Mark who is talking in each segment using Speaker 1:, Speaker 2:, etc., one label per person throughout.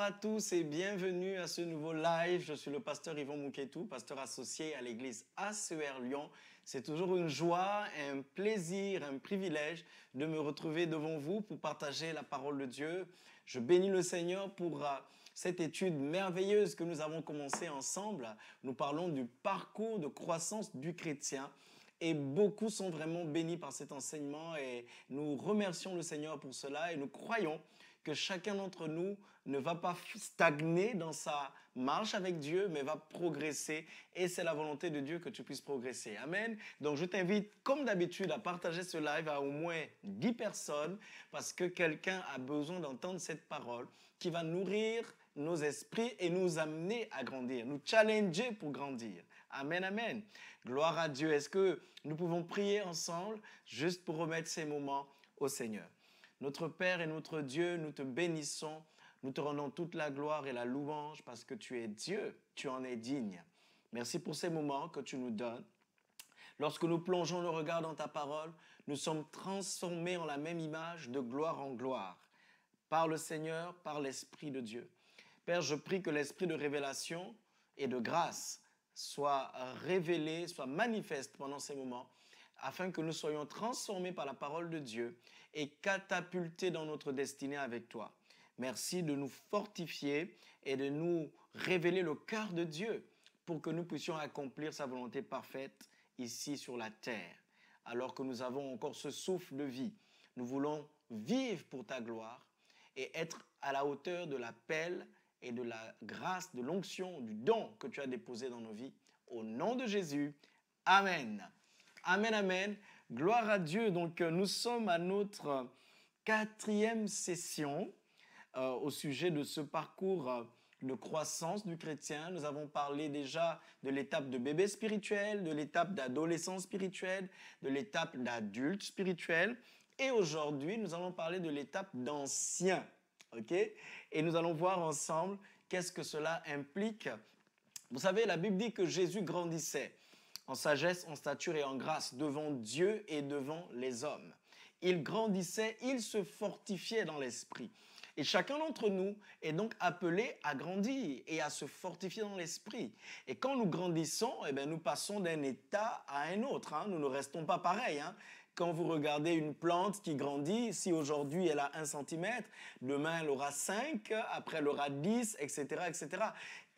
Speaker 1: à tous et bienvenue à ce nouveau live. Je suis le pasteur Yvon Mouquetou, pasteur associé à l'église ACR e Lyon. C'est toujours une joie, un plaisir, un privilège de me retrouver devant vous pour partager la parole de Dieu. Je bénis le Seigneur pour euh, cette étude merveilleuse que nous avons commencée ensemble. Nous parlons du parcours de croissance du chrétien. Et beaucoup sont vraiment bénis par cet enseignement et nous remercions le Seigneur pour cela et nous croyons que chacun d'entre nous ne va pas stagner dans sa marche avec Dieu, mais va progresser. Et c'est la volonté de Dieu que tu puisses progresser. Amen. Donc je t'invite, comme d'habitude, à partager ce live à au moins 10 personnes, parce que quelqu'un a besoin d'entendre cette parole qui va nourrir nos esprits et nous amener à grandir, nous challenger pour grandir. Amen, amen. Gloire à Dieu. Est-ce que nous pouvons prier ensemble juste pour remettre ces moments au Seigneur notre Père et notre Dieu, nous te bénissons, nous te rendons toute la gloire et la louange parce que tu es Dieu, tu en es digne. Merci pour ces moments que tu nous donnes. Lorsque nous plongeons le regard dans ta parole, nous sommes transformés en la même image de gloire en gloire, par le Seigneur, par l'Esprit de Dieu. Père, je prie que l'Esprit de révélation et de grâce soit révélé, soit manifeste pendant ces moments, afin que nous soyons transformés par la parole de Dieu et catapulter dans notre destinée avec toi. Merci de nous fortifier et de nous révéler le cœur de Dieu pour que nous puissions accomplir sa volonté parfaite ici sur la terre. Alors que nous avons encore ce souffle de vie, nous voulons vivre pour ta gloire et être à la hauteur de l'appel et de la grâce, de l'onction, du don que tu as déposé dans nos vies. Au nom de Jésus, Amen. Amen, Amen. Gloire à Dieu. Donc, euh, nous sommes à notre quatrième session euh, au sujet de ce parcours euh, de croissance du chrétien. Nous avons parlé déjà de l'étape de bébé spirituel, de l'étape d'adolescence spirituelle, de l'étape d'adulte spirituel. Et aujourd'hui, nous allons parler de l'étape d'ancien. OK Et nous allons voir ensemble qu'est-ce que cela implique. Vous savez, la Bible dit que Jésus grandissait en sagesse, en stature et en grâce devant Dieu et devant les hommes. Il grandissait, il se fortifiait dans l'esprit. Et chacun d'entre nous est donc appelé à grandir et à se fortifier dans l'esprit. Et quand nous grandissons, eh bien, nous passons d'un état à un autre. Hein. Nous ne restons pas pareils. Hein. Quand vous regardez une plante qui grandit, si aujourd'hui elle a un centimètre, demain elle aura 5, après elle aura 10, etc., etc.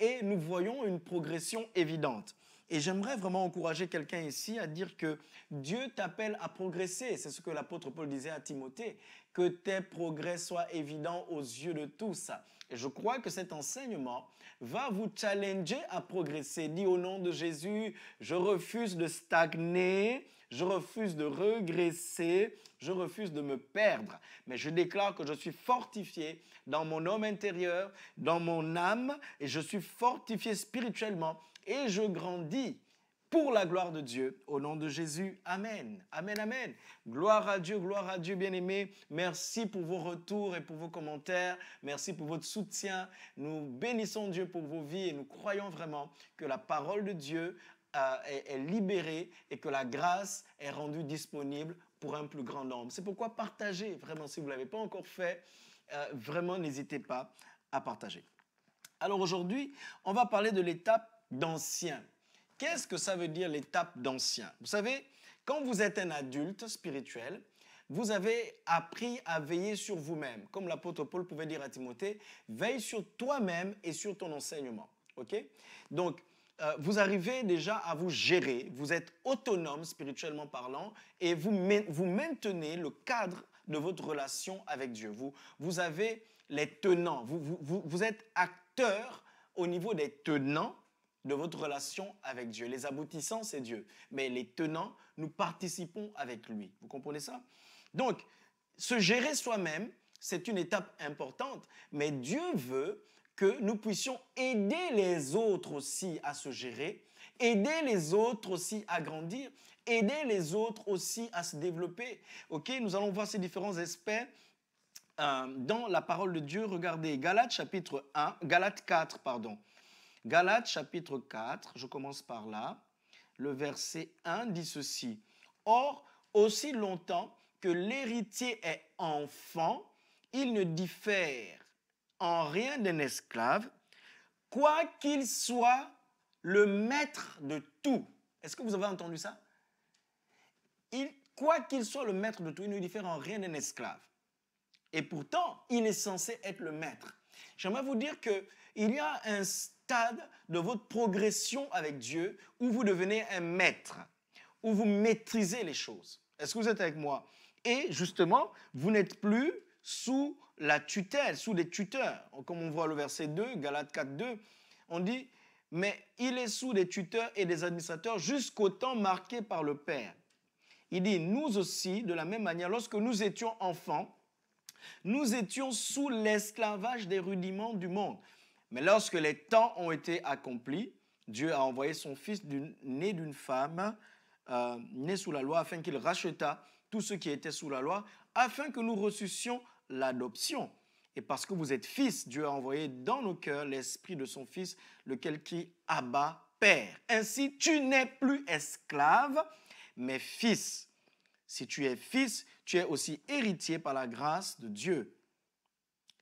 Speaker 1: Et nous voyons une progression évidente. Et j'aimerais vraiment encourager quelqu'un ici à dire que Dieu t'appelle à progresser. C'est ce que l'apôtre Paul disait à Timothée, que tes progrès soient évidents aux yeux de tous. Et je crois que cet enseignement va vous challenger à progresser. Dis au nom de Jésus, je refuse de stagner, je refuse de regresser, je refuse de me perdre, mais je déclare que je suis fortifié dans mon homme intérieur, dans mon âme, et je suis fortifié spirituellement et je grandis pour la gloire de Dieu. Au nom de Jésus, Amen. Amen, Amen. Gloire à Dieu, gloire à Dieu, bien aimé Merci pour vos retours et pour vos commentaires. Merci pour votre soutien. Nous bénissons Dieu pour vos vies et nous croyons vraiment que la parole de Dieu euh, est, libérée et que la grâce est rendue disponible pour un plus grand nombre. C'est pourquoi partagez, vraiment, si vous ne l'avez pas encore fait, euh, vraiment n'hésitez pas à partager. Alors aujourd'hui, on va parler de l'étape d'ancien. Qu'est-ce que ça veut dire l'étape d'ancien Vous savez, quand vous êtes un adulte spirituel, vous avez appris à veiller sur vous-même. Comme l'apôtre Paul pouvait dire à Timothée, veille sur toi-même et sur ton enseignement. OK Donc, euh, vous arrivez déjà à vous gérer, vous êtes autonome spirituellement parlant et vous, vous maintenez le cadre de votre relation avec Dieu. Vous, vous avez les tenants, vous, vous êtes acteur au niveau des tenants de votre relation avec Dieu. Les aboutissants, c'est Dieu. Mais les tenants, nous participons avec lui. Vous comprenez ça Donc, se gérer soi-même, c'est une étape importante, mais Dieu veut que nous puissions aider les autres aussi à se gérer, aider les autres aussi à grandir, aider les autres aussi à se développer. Ok, nous allons voir ces différents aspects euh, dans la parole de Dieu. Regardez Galates chapitre 1, Galates 4, pardon. Galates chapitre 4, je commence par là. Le verset 1 dit ceci. Or, aussi longtemps que l'héritier est enfant, il ne diffère en rien d'un esclave, quoi qu'il soit le maître de tout. Est-ce que vous avez entendu ça il, Quoi qu'il soit le maître de tout, il ne diffère en rien d'un esclave. Et pourtant, il est censé être le maître. J'aimerais vous dire que il y a un stade de votre progression avec Dieu où vous devenez un maître, où vous maîtrisez les choses. Est-ce que vous êtes avec moi Et justement, vous n'êtes plus sous la tutelle, sous les tuteurs. Comme on voit le verset 2, Galate 4, 2, on dit, mais il est sous des tuteurs et des administrateurs jusqu'au temps marqué par le Père. Il dit, nous aussi, de la même manière, lorsque nous étions enfants, nous étions sous l'esclavage des rudiments du monde. Mais lorsque les temps ont été accomplis, Dieu a envoyé son fils né d'une femme, euh, né sous la loi, afin qu'il rachetât tout ce qui était sous la loi, afin que nous reçussions l'adoption. Et parce que vous êtes fils, Dieu a envoyé dans nos cœurs l'esprit de son fils, lequel qui abat Père. Ainsi, tu n'es plus esclave, mais fils. Si tu es fils, tu es aussi héritier par la grâce de Dieu.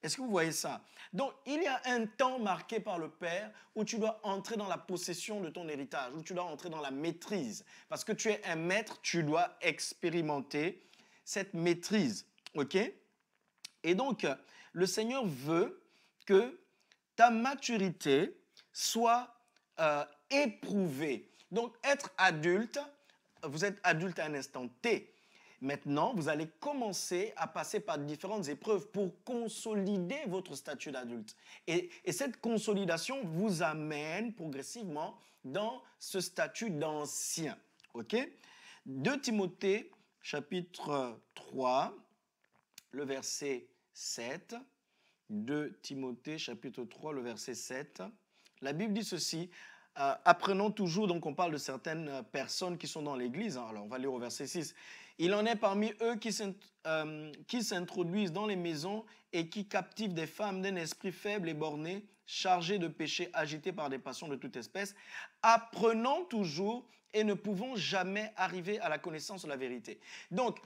Speaker 1: Est-ce que vous voyez ça Donc, il y a un temps marqué par le Père où tu dois entrer dans la possession de ton héritage, où tu dois entrer dans la maîtrise. Parce que tu es un maître, tu dois expérimenter cette maîtrise. OK Et donc, le Seigneur veut que ta maturité soit euh, éprouvée. Donc, être adulte, vous êtes adulte à un instant T, Maintenant, vous allez commencer à passer par différentes épreuves pour consolider votre statut d'adulte. Et, cette consolidation vous amène progressivement dans ce statut d'ancien. OK 2 Timothée chapitre 3, le verset 7. 2 Timothée chapitre 3, le verset 7. La Bible dit ceci. Euh, apprenons toujours, donc on parle de certaines personnes qui sont dans l'Église. alors on va lire au verset 6. Il en est parmi eux euh, qui s'introduisent dans les maisons et qui captivent des femmes d'un esprit faible et borné, chargées de péchés, agitées par des passions de toute espèce, apprenant toujours et ne pouvant jamais arriver à la connaissance de la vérité. Donc,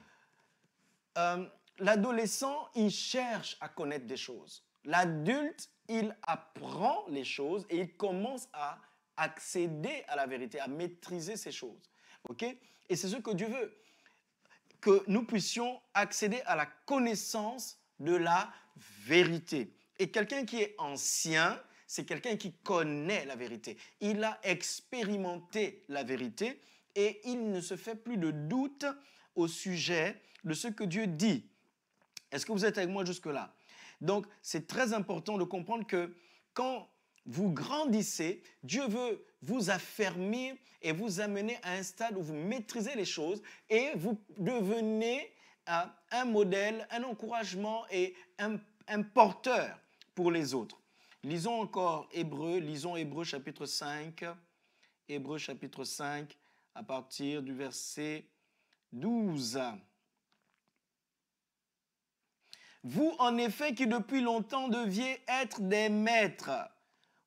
Speaker 1: euh, l'adolescent, il cherche à connaître des choses. L'adulte, il apprend les choses et il commence à accéder à la vérité, à maîtriser ces choses. ok Et c'est ce que Dieu veut que nous puissions accéder à la connaissance de la vérité. Et quelqu'un qui est ancien, c'est quelqu'un qui connaît la vérité. Il a expérimenté la vérité et il ne se fait plus de doute au sujet de ce que Dieu dit. Est-ce que vous êtes avec moi jusque-là Donc, c'est très important de comprendre que quand vous grandissez, Dieu veut vous affermir et vous amener à un stade où vous maîtrisez les choses et vous devenez euh, un modèle, un encouragement et un, un porteur pour les autres. Lisons encore Hébreu, lisons Hébreu chapitre 5, Hébreu chapitre 5 à partir du verset 12. Vous en effet qui depuis longtemps deviez être des maîtres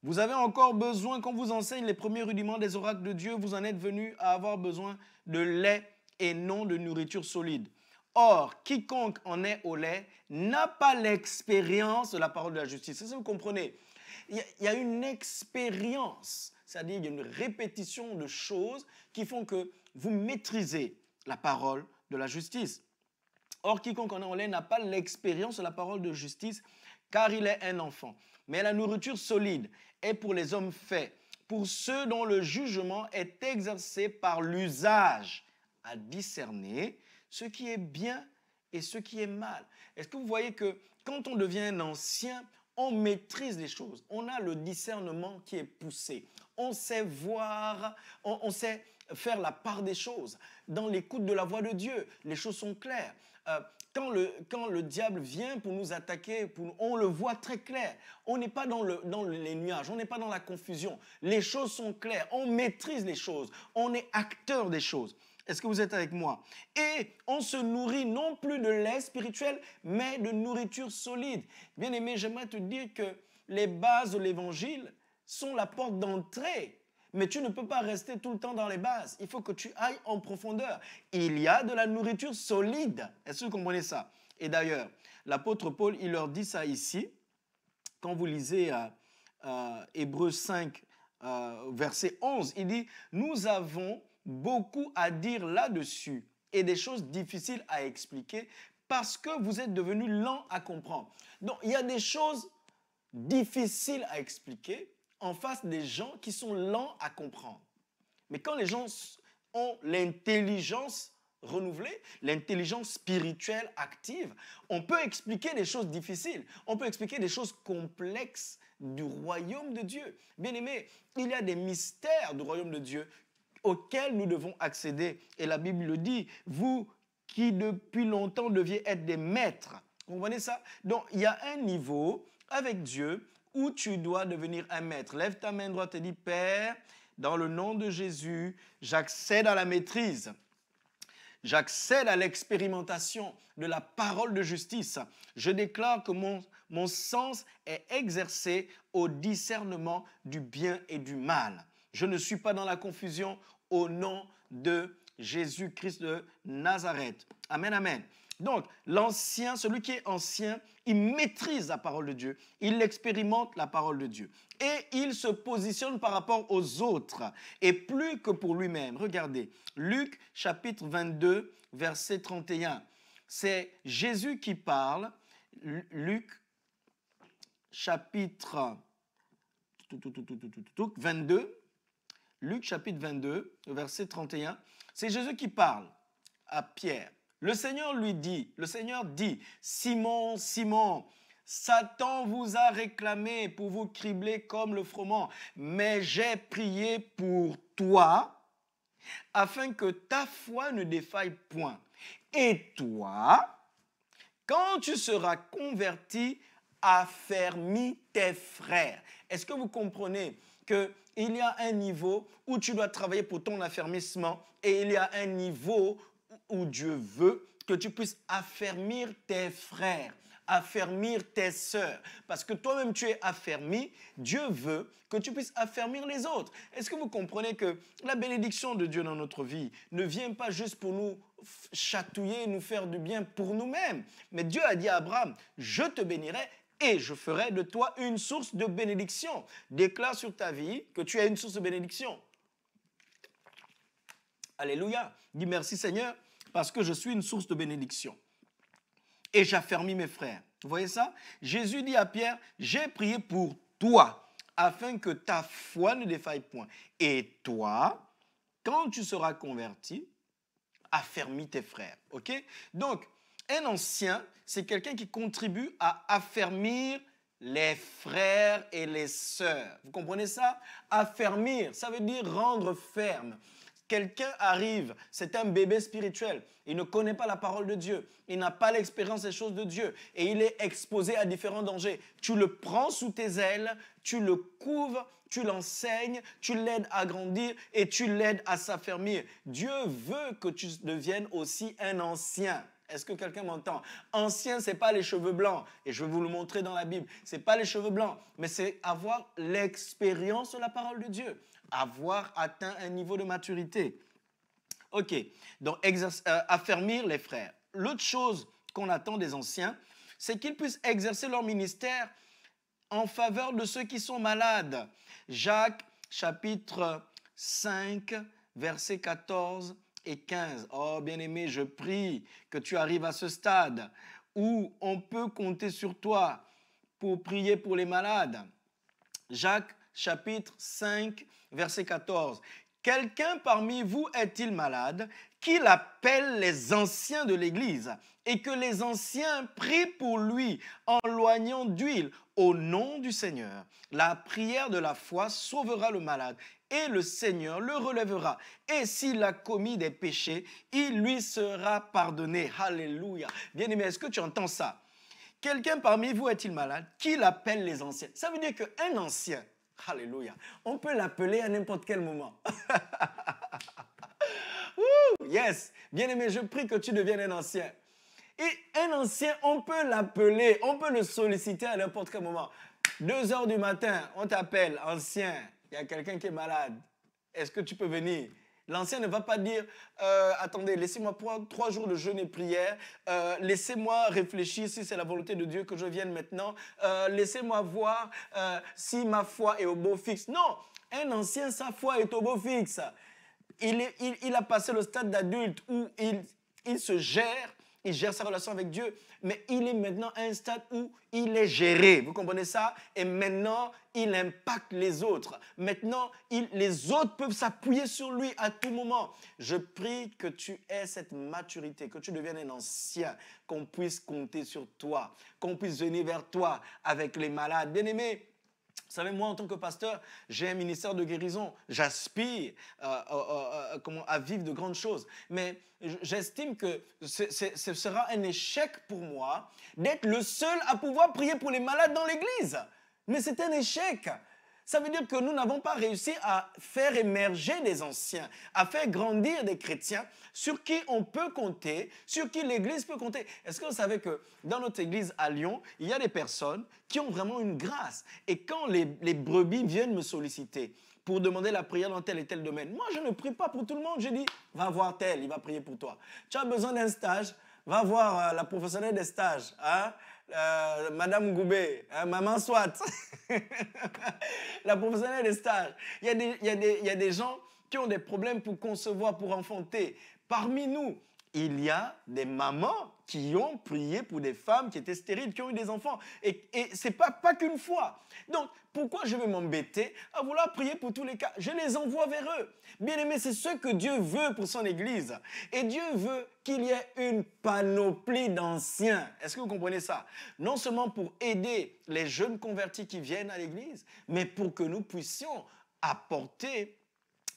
Speaker 1: vous avez encore besoin qu'on vous enseigne les premiers rudiments des oracles de Dieu. Vous en êtes venu à avoir besoin de lait et non de nourriture solide. Or, quiconque en est au lait n'a pas l'expérience de la parole de la justice. C'est ça, vous comprenez Il y, a une expérience, c'est-à-dire une répétition de choses qui font que vous maîtrisez la parole de la justice. Or, quiconque en est au lait n'a pas l'expérience de la parole de justice car il est un enfant. Mais la nourriture solide, est pour les hommes faits, pour ceux dont le jugement est exercé par l'usage à discerner ce qui est bien et ce qui est mal. Est-ce que vous voyez que quand on devient un ancien, on maîtrise les choses, on a le discernement qui est poussé, on sait voir, on, sait faire la part des choses. Dans l'écoute de la voix de Dieu, les choses sont claires. Euh, quand le, quand le diable vient pour nous attaquer, on le voit très clair. On n'est pas dans, le, dans les nuages, on n'est pas dans la confusion. Les choses sont claires, on maîtrise les choses, on est acteur des choses. Est-ce que vous êtes avec moi Et on se nourrit non plus de lait spirituel, mais de nourriture solide. Bien aimé, j'aimerais te dire que les bases de l'évangile sont la porte d'entrée mais tu ne peux pas rester tout le temps dans les bases. Il faut que tu ailles en profondeur. Il y a de la nourriture solide. Est-ce que vous comprenez ça Et d'ailleurs, l'apôtre Paul, il leur dit ça ici. Quand vous lisez euh, euh, Hébreu 5, euh, verset 11, il dit, nous avons beaucoup à dire là-dessus et des choses difficiles à expliquer parce que vous êtes devenus lents à comprendre. Donc, il y a des choses difficiles à expliquer en face des gens qui sont lents à comprendre. Mais quand les gens ont l'intelligence renouvelée, l'intelligence spirituelle active, on peut expliquer des choses difficiles, on peut expliquer des choses complexes du royaume de Dieu. Bien aimé, il y a des mystères du royaume de Dieu auxquels nous devons accéder. Et la Bible le dit, vous qui depuis longtemps deviez être des maîtres. Vous comprenez ça Donc il y a un niveau avec Dieu où tu dois devenir un maître. Lève ta main droite et dis, Père, dans le nom de Jésus, j'accède à la maîtrise. J'accède à l'expérimentation de la parole de justice. Je déclare que mon, mon sens est exercé au discernement du bien et du mal. Je ne suis pas dans la confusion au nom de Jésus-Christ de Nazareth. Amen, amen. Donc, l'ancien, celui qui est ancien, il maîtrise la parole de Dieu, il expérimente la parole de Dieu et il se positionne par rapport aux autres et plus que pour lui-même. Regardez, Luc chapitre 22, verset 31. C'est Jésus qui parle, Luc chapitre 22, Luc chapitre 22, verset 31. C'est Jésus qui parle à Pierre. Le Seigneur lui dit, le Seigneur dit, Simon, Simon, Satan vous a réclamé pour vous cribler comme le froment, mais j'ai prié pour toi afin que ta foi ne défaille point. Et toi, quand tu seras converti, affermis tes frères. Est-ce que vous comprenez qu'il y a un niveau où tu dois travailler pour ton affermissement et il y a un niveau où Dieu veut que tu puisses affermir tes frères, affermir tes sœurs. Parce que toi-même, tu es affermi. Dieu veut que tu puisses affermir les autres. Est-ce que vous comprenez que la bénédiction de Dieu dans notre vie ne vient pas juste pour nous chatouiller, nous faire du bien pour nous-mêmes Mais Dieu a dit à Abraham, je te bénirai et je ferai de toi une source de bénédiction. Déclare sur ta vie que tu es une source de bénédiction. Alléluia. Dis merci Seigneur parce que je suis une source de bénédiction. Et j'affermis mes frères. Vous voyez ça Jésus dit à Pierre, j'ai prié pour toi, afin que ta foi ne défaille point. Et toi, quand tu seras converti, affermis tes frères. OK Donc, un ancien, c'est quelqu'un qui contribue à affermir les frères et les sœurs. Vous comprenez ça Affermir, ça veut dire rendre ferme. Quelqu'un arrive, c'est un bébé spirituel, il ne connaît pas la parole de Dieu, il n'a pas l'expérience des choses de Dieu et il est exposé à différents dangers. Tu le prends sous tes ailes, tu le couvres, tu l'enseignes, tu l'aides à grandir et tu l'aides à s'affermir. Dieu veut que tu deviennes aussi un ancien. Est-ce que quelqu'un m'entend Ancien, c'est pas les cheveux blancs. Et je vais vous le montrer dans la Bible. C'est pas les cheveux blancs, mais c'est avoir l'expérience de la parole de Dieu. Avoir atteint un niveau de maturité. OK. Donc, euh, affermir les frères. L'autre chose qu'on attend des anciens, c'est qu'ils puissent exercer leur ministère en faveur de ceux qui sont malades. Jacques, chapitre 5, verset 14 15. Oh bien-aimé, je prie que tu arrives à ce stade où on peut compter sur toi pour prier pour les malades. Jacques chapitre 5, verset 14. Quelqu'un parmi vous est-il malade qu'il appelle les anciens de l'Église et que les anciens prient pour lui en loignant d'huile au nom du Seigneur. La prière de la foi sauvera le malade et le Seigneur le relèvera. Et s'il a commis des péchés, il lui sera pardonné. Alléluia. Bien-aimé, est-ce que tu entends ça Quelqu'un parmi vous est-il malade Qu'il appelle les anciens. Ça veut dire qu'un ancien, Alléluia, on peut l'appeler à n'importe quel moment. yes. Bien-aimé, je prie que tu deviennes un ancien. Et un ancien, on peut l'appeler, on peut le solliciter à n'importe quel moment. Deux heures du matin, on t'appelle, ancien, il y a quelqu'un qui est malade. Est-ce que tu peux venir L'ancien ne va pas dire, euh, attendez, laissez-moi prendre trois jours de jeûne et prière, euh, laissez-moi réfléchir si c'est la volonté de Dieu que je vienne maintenant, euh, laissez-moi voir si ma foi est au beau fixe. Non, un ancien, sa foi est au beau fixe. Il, a passé le stade d'adulte où il, se gère, il gère sa relation avec Dieu, mais il est maintenant à un stade où il est géré. Vous comprenez ça Et maintenant, il impacte les autres. Maintenant, les autres peuvent s'appuyer sur lui à tout moment. Je prie que tu aies cette maturité, que tu deviennes un ancien, qu'on puisse compter sur toi, qu'on puisse venir vers toi avec les malades. bien aimés vous savez, moi, en tant que pasteur, j'ai un ministère de guérison. J'aspire euh, euh, euh, à vivre de grandes choses. Mais j'estime que ce sera un échec pour moi d'être le seul à pouvoir prier pour les malades dans l'Église. Mais c'est un échec. Ça veut dire que nous n'avons pas réussi à faire émerger des anciens, à faire grandir des chrétiens sur qui on peut compter, sur qui l'Église peut compter. Est-ce que vous savez que dans notre Église à Lyon, il y a des personnes qui ont vraiment une grâce Et quand les, brebis viennent me solliciter, pour demander la prière dans tel et tel domaine. Moi, je ne prie pas pour tout le monde. Je dis, va voir tel, il va prier pour toi. Tu as besoin d'un stage, va voir euh, la professionnelle des stages. Hein? Euh, Madame Goubet, hein, Maman Swat, la professionnelle des stages. Il y, il y a des gens qui ont des problèmes pour concevoir, pour enfanter. Parmi nous, il y a des mamans qui ont prié pour des femmes qui étaient stériles, qui ont eu des enfants. Et, et ce n'est pas, pas qu'une fois. Donc, pourquoi je vais m'embêter à vouloir prier pour tous les cas Je les envoie vers eux. Bien aimé, c'est ce que Dieu veut pour son Église. Et Dieu veut qu'il y ait une panoplie d'anciens. Est-ce que vous comprenez ça Non seulement pour aider les jeunes convertis qui viennent à l'Église, mais pour que nous puissions apporter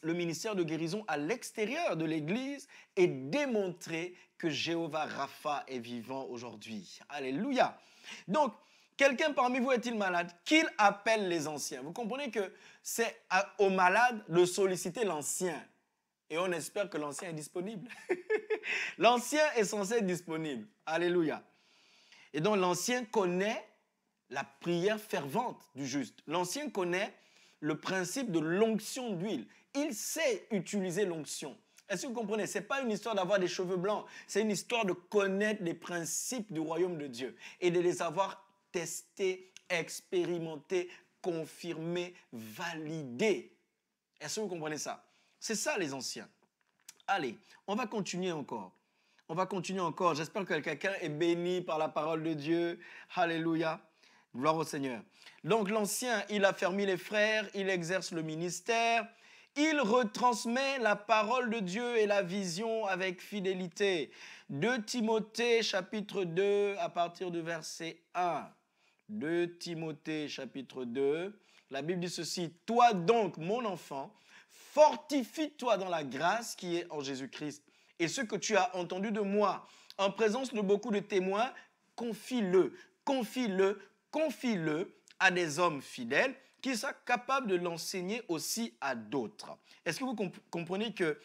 Speaker 1: le ministère de guérison à l'extérieur de l'Église et démontrer que Jéhovah Rapha est vivant aujourd'hui. Alléluia. Donc, quelqu'un parmi vous est-il malade Qu'il appelle les anciens. Vous comprenez que c'est au malade de solliciter l'ancien. Et on espère que l'ancien est disponible. l'ancien est censé être disponible. Alléluia. Et donc l'ancien connaît la prière fervente du juste. L'ancien connaît le principe de l'onction d'huile. Il sait utiliser l'onction. Est-ce que vous comprenez Ce n'est pas une histoire d'avoir des cheveux blancs, c'est une histoire de connaître les principes du royaume de Dieu et de les avoir testés, expérimentés, confirmés, validés. Est-ce que vous comprenez ça C'est ça les anciens. Allez, on va continuer encore. On va continuer encore. J'espère que quelqu'un est béni par la parole de Dieu. Alléluia. Gloire au Seigneur. Donc l'ancien, il a fermé les frères, il exerce le ministère, il retransmet la parole de Dieu et la vision avec fidélité. de Timothée chapitre 2 à partir du verset 1. De Timothée chapitre 2. La Bible dit ceci, Toi donc, mon enfant, fortifie-toi dans la grâce qui est en Jésus-Christ. Et ce que tu as entendu de moi, en présence de beaucoup de témoins, confie-le, confie-le, confie-le à des hommes fidèles qui soit capable de l'enseigner aussi à d'autres. Est-ce que vous comprenez que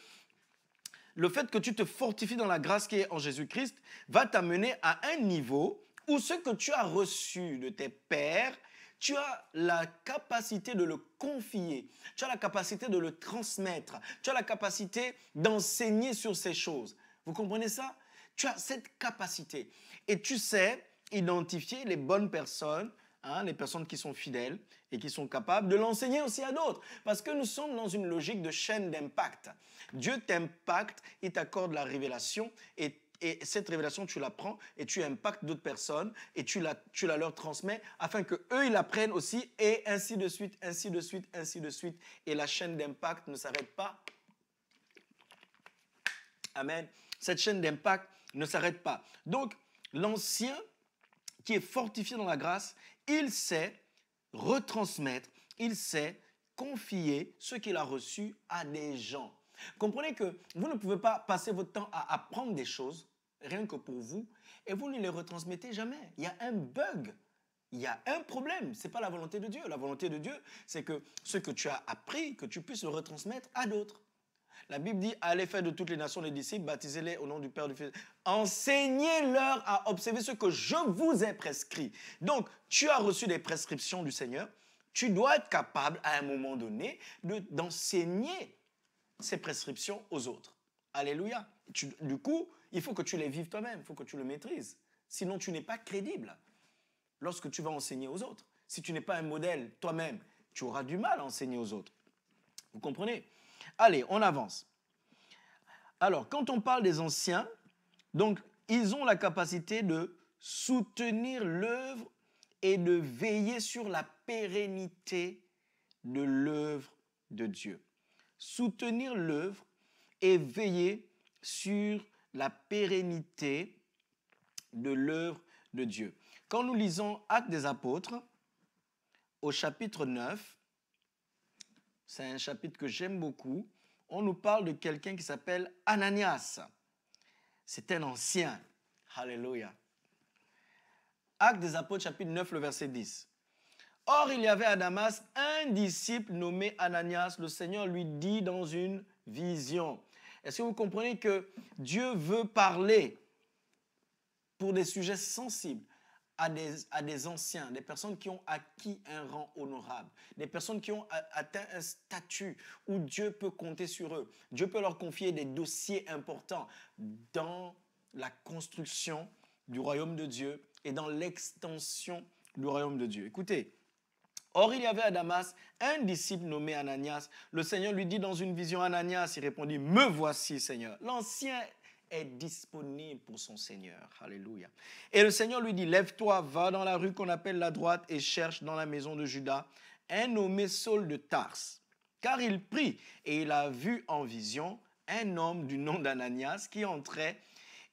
Speaker 1: le fait que tu te fortifies dans la grâce qui est en Jésus-Christ va t'amener à un niveau où ce que tu as reçu de tes pères, tu as la capacité de le confier, tu as la capacité de le transmettre, tu as la capacité d'enseigner sur ces choses. Vous comprenez ça Tu as cette capacité. Et tu sais identifier les bonnes personnes, hein, les personnes qui sont fidèles, et qui sont capables de l'enseigner aussi à d'autres. Parce que nous sommes dans une logique de chaîne d'impact. Dieu t'impacte, il t'accorde la révélation et cette révélation, tu la prends et tu impactes d'autres personnes et tu la, tu la leur transmets afin que eux ils l'apprennent aussi et ainsi de suite, ainsi de suite, ainsi de suite. Et la chaîne d'impact ne s'arrête pas. Amen. Cette chaîne d'impact ne s'arrête pas. Donc, l'ancien qui est fortifié dans la grâce, il sait retransmettre, il sait confier ce qu'il a reçu à des gens. Comprenez que vous ne pouvez pas passer votre temps à apprendre des choses, rien que pour vous, et vous ne les retransmettez jamais. Il y a un bug. Il y a un problème, ce n'est pas la volonté de Dieu. La volonté de Dieu, c'est que ce que tu as appris, que tu puisses le retransmettre à d'autres. La Bible dit allez faire de toutes les nations des disciples, baptisez-les au nom du Père, du Fils. Enseignez-leur à observer ce que je vous ai prescrit. Donc, tu as reçu des prescriptions du Seigneur. Tu dois être capable, à un moment donné, d'enseigner ces prescriptions aux autres. Alléluia. du coup, il faut que tu les vives toi-même, il faut que tu le maîtrises. Sinon, tu n'es pas crédible lorsque tu vas enseigner aux autres. Si tu n'es pas un modèle toi-même, tu auras du mal à enseigner aux autres. Vous comprenez Allez, on avance. Alors, quand on parle des anciens, donc, ils ont la capacité de soutenir l'œuvre et de veiller sur la pérennité de l'œuvre de Dieu. Soutenir l'œuvre et veiller sur la pérennité de l'œuvre de Dieu. Quand nous lisons Actes des Apôtres, au chapitre 9, c'est un chapitre que j'aime beaucoup. On nous parle de quelqu'un qui s'appelle Ananias. C'est un ancien. Alléluia. Acte des Apôtres, chapitre 9, le verset 10. Or, il y avait à Damas un disciple nommé Ananias. Le Seigneur lui dit dans une vision. Est-ce que vous comprenez que Dieu veut parler pour des sujets sensibles à des, anciens, des personnes qui ont acquis un rang honorable, des personnes qui ont atteint un statut où Dieu peut compter sur eux. Dieu peut leur confier des dossiers importants dans la construction du royaume de Dieu et dans l'extension du royaume de Dieu. Écoutez, Or, il y avait à Damas un disciple nommé Ananias. Le Seigneur lui dit dans une vision, Ananias, il répondit, Me voici, Seigneur. L'ancien est disponible pour son Seigneur. Alléluia. Et le Seigneur lui dit, lève-toi, va dans la rue qu'on appelle la droite et cherche dans la maison de Judas un nommé Saul de Tars. Car il prit et il a vu en vision un homme du nom d'Ananias qui entrait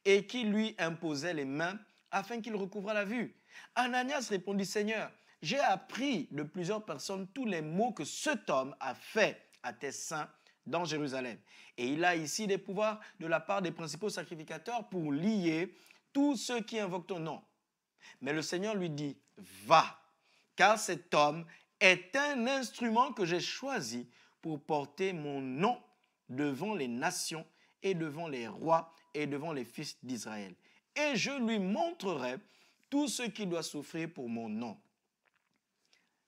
Speaker 1: et qui lui imposait les mains afin qu'il recouvre la vue. Ananias répondit, Seigneur, j'ai appris de plusieurs personnes tous les maux que cet homme a fait à tes saints dans Jérusalem. Et il a ici des pouvoirs de la part des principaux sacrificateurs pour lier tous ceux qui invoquent ton nom. Mais le Seigneur lui dit, va, car cet homme est un instrument que j'ai choisi pour porter mon nom devant les nations et devant les rois et devant les fils d'Israël. Et je lui montrerai tout ce qu'il doit souffrir pour mon nom.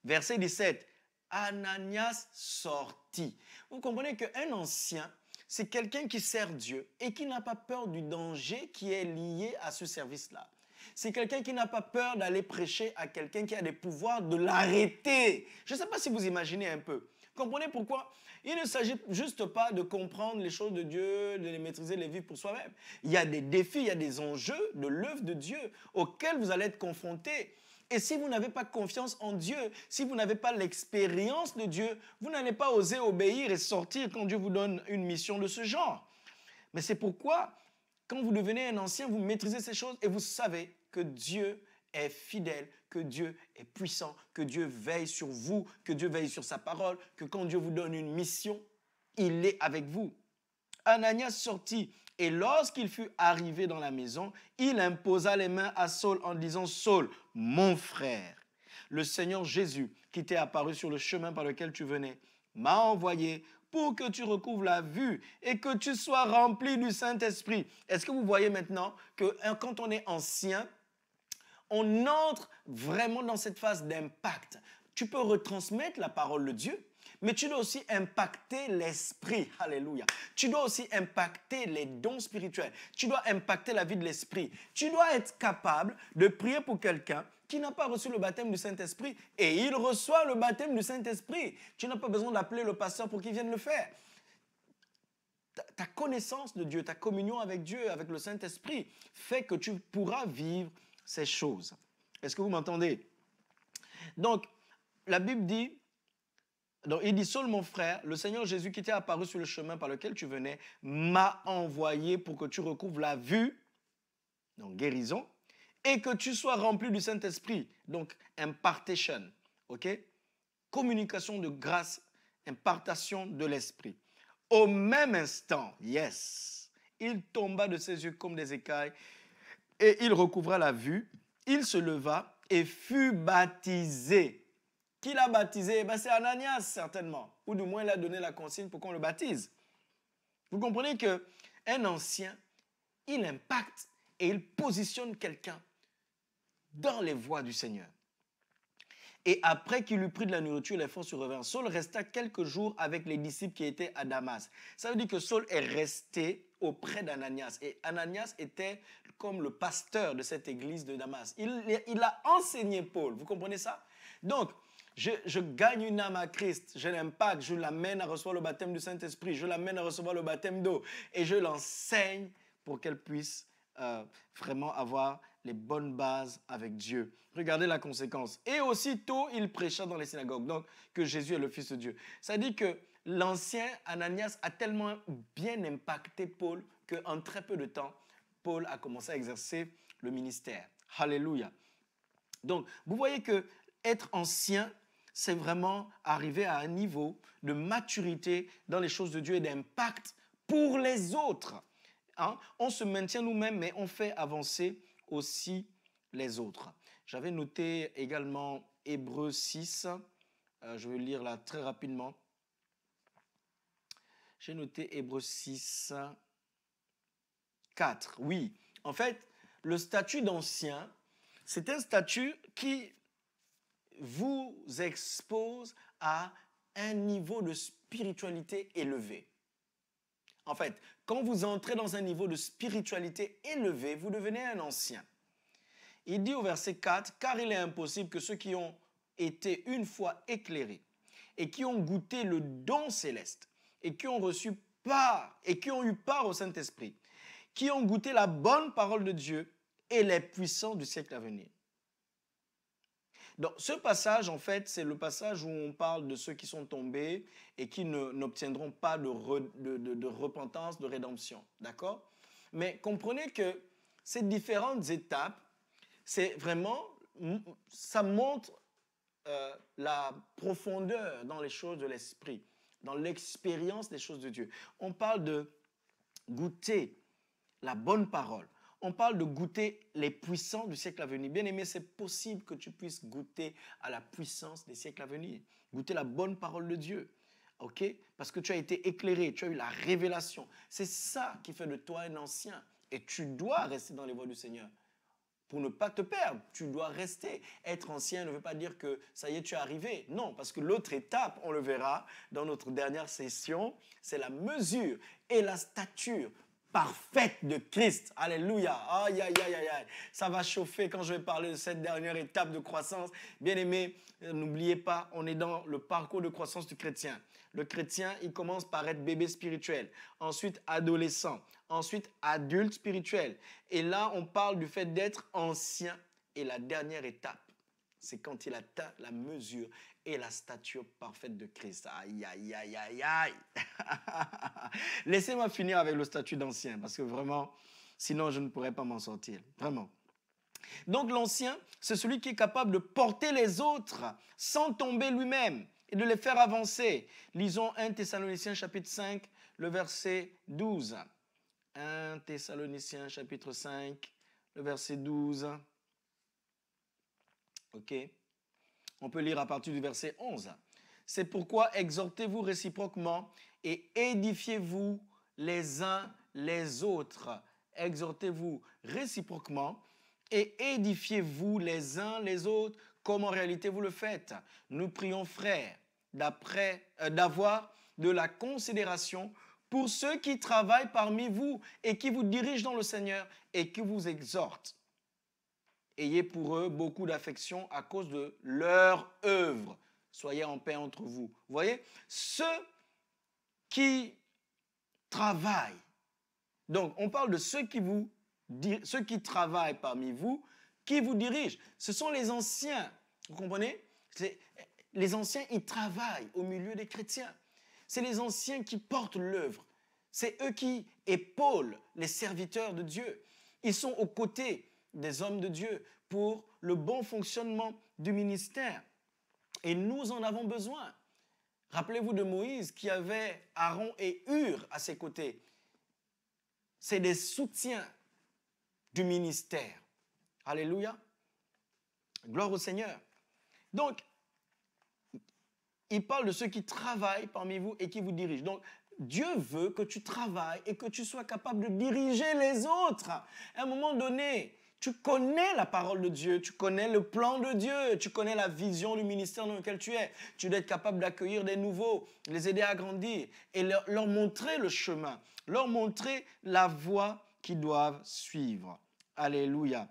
Speaker 1: Verset 17, Ananias sortit. Vous comprenez qu'un ancien, c'est quelqu'un qui sert Dieu et qui n'a pas peur du danger qui est lié à ce service-là. C'est quelqu'un qui n'a pas peur d'aller prêcher à quelqu'un qui a des pouvoirs de l'arrêter. Je ne sais pas si vous imaginez un peu. Comprenez pourquoi Il ne s'agit juste pas de comprendre les choses de Dieu, de les maîtriser, les vivre pour soi-même. Il y a des défis, il y a des enjeux de l'œuvre de Dieu auxquels vous allez être confrontés. Et si vous n'avez pas confiance en Dieu, si vous n'avez pas l'expérience de Dieu, vous n'allez pas oser obéir et sortir quand Dieu vous donne une mission de ce genre. Mais c'est pourquoi, quand vous devenez un ancien, vous maîtrisez ces choses et vous savez que Dieu est fidèle, que Dieu est puissant, que Dieu veille sur vous, que Dieu veille sur sa parole, que quand Dieu vous donne une mission, il est avec vous. Ananias sortit et lorsqu'il fut arrivé dans la maison, il imposa les mains à Saul en disant, Saul, mon frère, le Seigneur Jésus, qui t'est apparu sur le chemin par lequel tu venais, m'a envoyé pour que tu recouvres la vue et que tu sois rempli du Saint-Esprit. Est-ce que vous voyez maintenant que hein, quand on est ancien, on entre vraiment dans cette phase d'impact. Tu peux retransmettre la parole de Dieu, mais tu dois aussi impacter l'esprit. Alléluia. Tu dois aussi impacter les dons spirituels. Tu dois impacter la vie de l'esprit. Tu dois être capable de prier pour quelqu'un qui n'a pas reçu le baptême du Saint-Esprit et il reçoit le baptême du Saint-Esprit. Tu n'as pas besoin d'appeler le pasteur pour qu'il vienne le faire. Ta connaissance de Dieu, ta communion avec Dieu, avec le Saint-Esprit, fait que tu pourras vivre ces choses. Est-ce que vous m'entendez Donc, la Bible dit, donc il dit, Seul mon frère, le Seigneur Jésus qui t'est apparu sur le chemin par lequel tu venais, m'a envoyé pour que tu recouvres la vue, donc guérison, et que tu sois rempli du Saint-Esprit, donc impartation, ok Communication de grâce, impartation de l'Esprit. Au même instant, yes, il tomba de ses yeux comme des écailles, et il recouvra la vue, il se leva et fut baptisé. Qui l'a baptisé eh ben, C'est Ananias, certainement. Ou du moins, il a donné la consigne pour qu'on le baptise. Vous comprenez que un ancien, il impacte et il positionne quelqu'un dans les voies du Seigneur. Et après qu'il eut pris de la nourriture, les fonds se revinrent. Saul resta quelques jours avec les disciples qui étaient à Damas. Ça veut dire que Saul est resté auprès d'Ananias. Et Ananias était comme le pasteur de cette église de Damas. Il, il a enseigné Paul. Vous comprenez ça Donc, je, gagne une âme à Christ, je l'impacte, je l'amène à recevoir le baptême du Saint-Esprit, je l'amène à recevoir le baptême d'eau et je l'enseigne pour qu'elle puisse euh, vraiment avoir les bonnes bases avec Dieu. Regardez la conséquence. Et aussitôt, il prêcha dans les synagogues, donc que Jésus est le Fils de Dieu. Ça dit que l'ancien Ananias a tellement bien impacté Paul qu'en très peu de temps, Paul a commencé à exercer le ministère. Alléluia. Donc, vous voyez que être ancien, c'est vraiment arriver à un niveau de maturité dans les choses de Dieu et d'impact pour les autres. Hein. On se maintient nous-mêmes, mais on fait avancer aussi les autres. J'avais noté également Hébreu 6. Euh, je vais lire là très rapidement. J'ai noté Hébreu 6, 4. Oui, en fait, le statut d'ancien, c'est un statut qui vous expose à un niveau de spiritualité élevé. En fait, quand vous entrez dans un niveau de spiritualité élevé, vous devenez un ancien. Il dit au verset 4, car il est impossible que ceux qui ont été une fois éclairés et qui ont goûté le don céleste et qui ont reçu part et qui ont eu part au Saint-Esprit, qui ont goûté la bonne parole de Dieu et les puissants du siècle à venir, donc ce passage, en fait, c'est le passage où on parle de ceux qui sont tombés et qui n'obtiendront pas de, repentance, de rédemption. D'accord Mais comprenez que ces différentes étapes, c'est vraiment, ça montre euh, la profondeur dans les choses de l'esprit, dans l'expérience des choses de Dieu. On parle de goûter la bonne parole on parle de goûter les puissants du siècle à venir. Bien aimé, c'est possible que tu puisses goûter à la puissance des siècles à venir, goûter la bonne parole de Dieu. OK Parce que tu as été éclairé, tu as eu la révélation. C'est ça qui fait de toi un ancien. Et tu dois rester dans les voies du Seigneur pour ne pas te perdre. Tu dois rester. Être ancien ne veut pas dire que ça y est, tu es arrivé. Non, parce que l'autre étape, on le verra dans notre dernière session, c'est la mesure et la stature parfaite de Christ. Alléluia. Aïe, aïe, aïe, aïe. Ça va chauffer quand je vais parler de cette dernière étape de croissance. Bien aimé, euh, n'oubliez pas, on est dans le parcours de croissance du chrétien. Le chrétien, il commence par être bébé spirituel, ensuite adolescent, ensuite adulte spirituel. Et là, on parle du fait d'être ancien. Et la dernière étape, c'est quand il atteint la mesure et la stature parfaite de Christ. Aïe, aïe, aïe, aïe, aïe. Laissez-moi finir avec le statut d'ancien, parce que vraiment, sinon je ne pourrais pas m'en sortir. Vraiment. Donc l'ancien, c'est celui qui est capable de porter les autres sans tomber lui-même et de les faire avancer. Lisons 1 Thessaloniciens chapitre 5, le verset 12. 1 Thessaloniciens chapitre 5, le verset 12. OK On peut lire à partir du verset 11. C'est pourquoi exhortez-vous réciproquement et édifiez-vous les uns les autres. Exhortez-vous réciproquement et édifiez-vous les uns les autres comme en réalité vous le faites. Nous prions, frères, euh, d'avoir de la considération pour ceux qui travaillent parmi vous et qui vous dirigent dans le Seigneur et qui vous exhortent Ayez pour eux beaucoup d'affection à cause de leur œuvre. Soyez en paix entre vous. Vous voyez, ceux qui travaillent. Donc, on parle de ceux qui vous ceux qui travaillent parmi vous, qui vous dirigent. Ce sont les anciens. Vous comprenez Les anciens, ils travaillent au milieu des chrétiens. C'est les anciens qui portent l'œuvre. C'est eux qui épaulent les serviteurs de Dieu. Ils sont aux côtés des hommes de Dieu, pour le bon fonctionnement du ministère. Et nous en avons besoin. Rappelez-vous de Moïse qui avait Aaron et Hur à ses côtés. C'est des soutiens du ministère. Alléluia. Gloire au Seigneur. Donc, il parle de ceux qui travaillent parmi vous et qui vous dirigent. Donc, Dieu veut que tu travailles et que tu sois capable de diriger les autres. À un moment donné, tu connais la parole de Dieu, tu connais le plan de Dieu, tu connais la vision du ministère dans lequel tu es. Tu dois être capable d'accueillir des nouveaux, les aider à grandir et leur, leur montrer le chemin, leur montrer la voie qu'ils doivent suivre. Alléluia.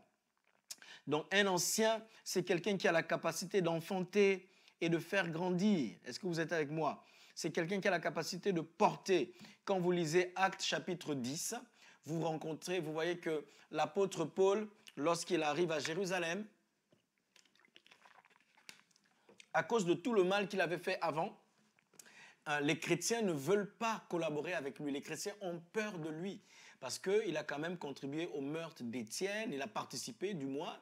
Speaker 1: Donc un ancien, c'est quelqu'un qui a la capacité d'enfanter et de faire grandir. Est-ce que vous êtes avec moi C'est quelqu'un qui a la capacité de porter. Quand vous lisez Actes chapitre 10, vous rencontrez, vous voyez que l'apôtre Paul, lorsqu'il arrive à Jérusalem, à cause de tout le mal qu'il avait fait avant, hein, les chrétiens ne veulent pas collaborer avec lui. Les chrétiens ont peur de lui parce qu'il a quand même contribué au meurtre d'Étienne, il a participé du moins,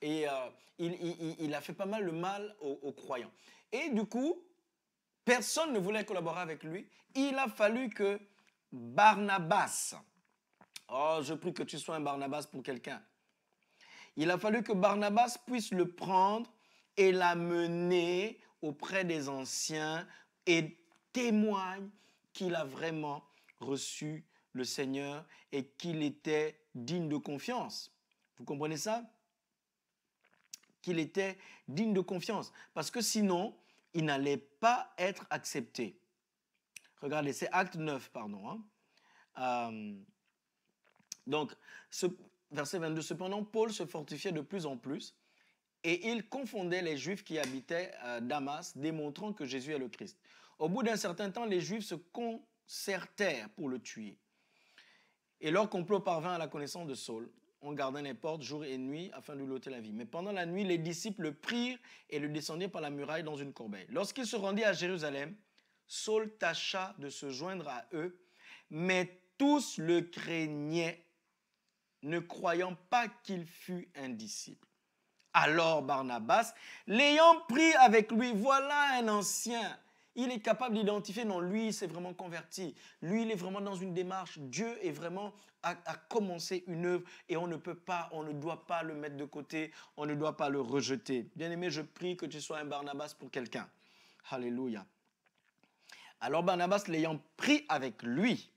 Speaker 1: et euh, il, a fait pas mal de mal aux croyants. Et du coup, personne ne voulait collaborer avec lui. Il a fallu que Barnabas, oh, je prie que tu sois un Barnabas pour quelqu'un. Il a fallu que Barnabas puisse le prendre et l'amener auprès des anciens et témoigne qu'il a vraiment reçu le Seigneur et qu'il était digne de confiance. Vous comprenez ça Qu'il était digne de confiance. Parce que sinon, il n'allait pas être accepté. Regardez, c'est acte 9, pardon. Hein. Euh, donc, ce, verset 22, cependant Paul se fortifiait de plus en plus et il confondait les Juifs qui habitaient Damas, démontrant que Jésus est le Christ. Au bout d'un certain temps, les Juifs se concertèrent pour le tuer. Et leur complot parvint à la connaissance de Saul. On gardait les portes jour et nuit afin de lui ôter la vie. Mais pendant la nuit, les disciples le prirent et le descendirent par la muraille dans une corbeille. Lorsqu'il se rendit à Jérusalem, Saul tâcha de se joindre à eux, mais tous le craignaient ne croyant pas qu'il fût un disciple. Alors Barnabas, l'ayant pris avec lui, voilà un ancien. Il est capable d'identifier, non, lui, il s'est vraiment converti. Lui, il est vraiment dans une démarche. Dieu est vraiment à, à commencer une œuvre et on ne peut pas, on ne doit pas le mettre de côté, on ne doit pas le rejeter. Bien-aimé, je prie que tu sois un Barnabas pour quelqu'un. Alléluia. Alors Barnabas, l'ayant pris avec lui,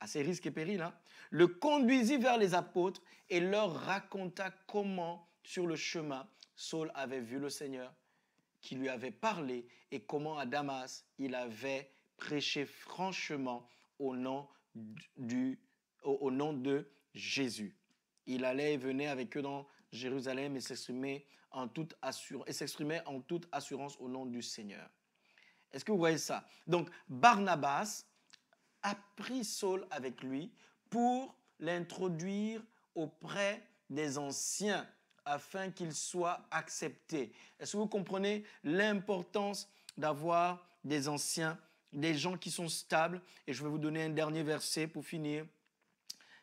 Speaker 1: à ses risques et périls, hein, le conduisit vers les apôtres et leur raconta comment, sur le chemin, Saul avait vu le Seigneur, qui lui avait parlé, et comment à Damas, il avait prêché franchement au nom, du, au, nom de Jésus. Il allait et venait avec eux dans Jérusalem et s'exprimait en, toute et s'exprimait en toute assurance au nom du Seigneur. Est-ce que vous voyez ça Donc, Barnabas a pris Saul avec lui pour l'introduire auprès des anciens afin qu'il soit accepté. Est-ce que vous comprenez l'importance d'avoir des anciens, des gens qui sont stables Et je vais vous donner un dernier verset pour finir.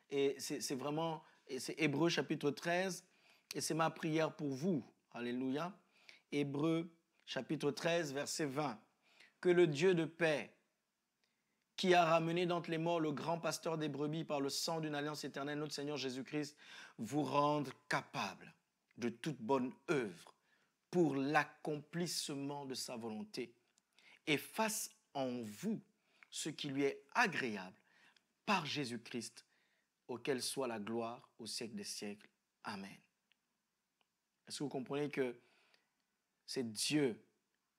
Speaker 1: Et c'est vraiment, c'est Hébreu chapitre 13, et c'est ma prière pour vous. Alléluia. Hébreu chapitre 13, verset 20. Que le Dieu de paix, qui a ramené d'entre les morts le grand pasteur des brebis par le sang d'une alliance éternelle, notre Seigneur Jésus-Christ, vous rende capable de toute bonne œuvre pour l'accomplissement de sa volonté et fasse en vous ce qui lui est agréable par Jésus-Christ, auquel soit la gloire au siècle des siècles. Amen. Est-ce que vous comprenez que c'est Dieu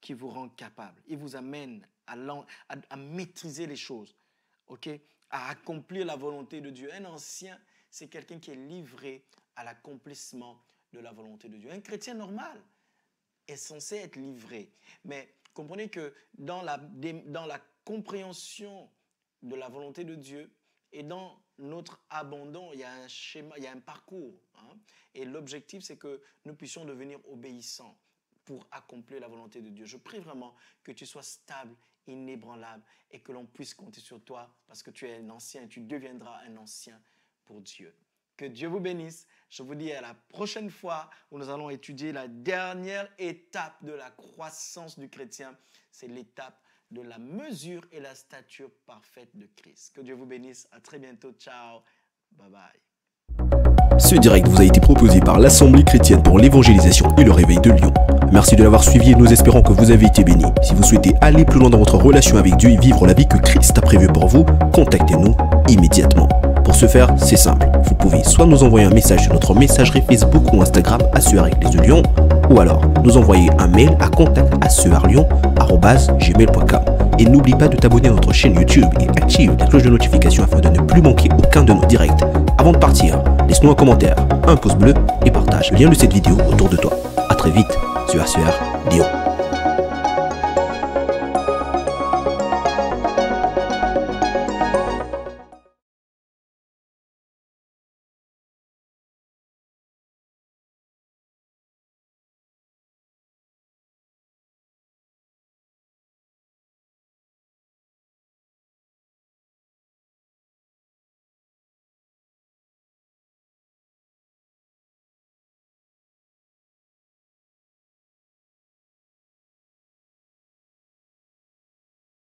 Speaker 1: qui vous rend capable. Il vous amène à, à, maîtriser les choses, ok, à accomplir la volonté de Dieu. Un ancien, c'est quelqu'un qui est livré à l'accomplissement de la volonté de Dieu. Un chrétien normal est censé être livré. Mais comprenez que dans la, dans la compréhension de la volonté de Dieu et dans notre abandon, il y a un schéma, il y a un parcours. Hein. Et l'objectif, c'est que nous puissions devenir obéissants pour accomplir la volonté de Dieu. Je prie vraiment que tu sois stable, inébranlable et que l'on puisse compter sur toi parce que tu es un ancien et tu deviendras un ancien pour Dieu. Que Dieu vous bénisse. Je vous dis à la prochaine fois où nous allons étudier la dernière étape de la croissance du chrétien. C'est l'étape de la mesure et la stature parfaite de Christ. Que Dieu vous bénisse. À très bientôt. Ciao. Bye bye. Ce direct vous a été proposé par l'Assemblée chrétienne pour l'évangélisation et le réveil de Lyon. Merci de l'avoir suivi et nous espérons que vous avez été béni. Si vous souhaitez aller plus loin dans votre relation avec Dieu et vivre la vie que Christ a prévue pour vous, contactez-nous immédiatement. Pour ce faire, c'est simple. Vous pouvez soit nous envoyer un message sur notre messagerie Facebook ou Instagram à avec de Lyon, ou alors nous envoyer un mail à contactassuarlyon.com. Et n'oublie pas de t'abonner à notre chaîne YouTube et active la cloche de notification afin de ne plus manquer aucun de nos directs. Avant de partir, laisse-nous un commentaire, un pouce bleu et partage le lien de cette vidéo autour de toi. A très vite, sur Dio.